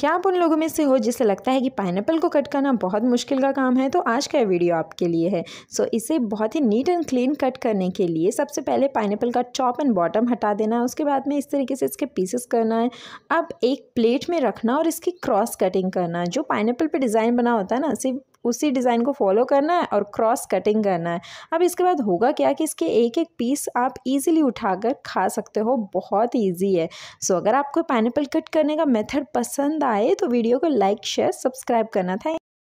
क्या आप उन लोगों में से हो जिसे लगता है कि पाइनएप्पल को कट करना बहुत मुश्किल का काम है तो आज का वीडियो आपके लिए है सो so, इसे बहुत ही नीट एंड क्लीन कट करने के लिए सबसे पहले पाइनएप्पल का टॉप एंड बॉटम हटा देना है उसके बाद में इस तरीके से इसके पीसेस करना है अब एक प्लेट में रखना और इसकी क्रॉस कटिंग करना है जो पाइनएप्पल पर डिज़ाइन बना होता है ना सिर्फ उसी डिज़ाइन को फॉलो करना है और क्रॉस कटिंग करना है अब इसके बाद होगा क्या कि इसके एक एक पीस आप इजीली उठाकर खा सकते हो बहुत इजी है सो अगर आपको पाइनएप्पल कट करने का मेथड पसंद आए तो वीडियो को लाइक शेयर सब्सक्राइब करना थैंक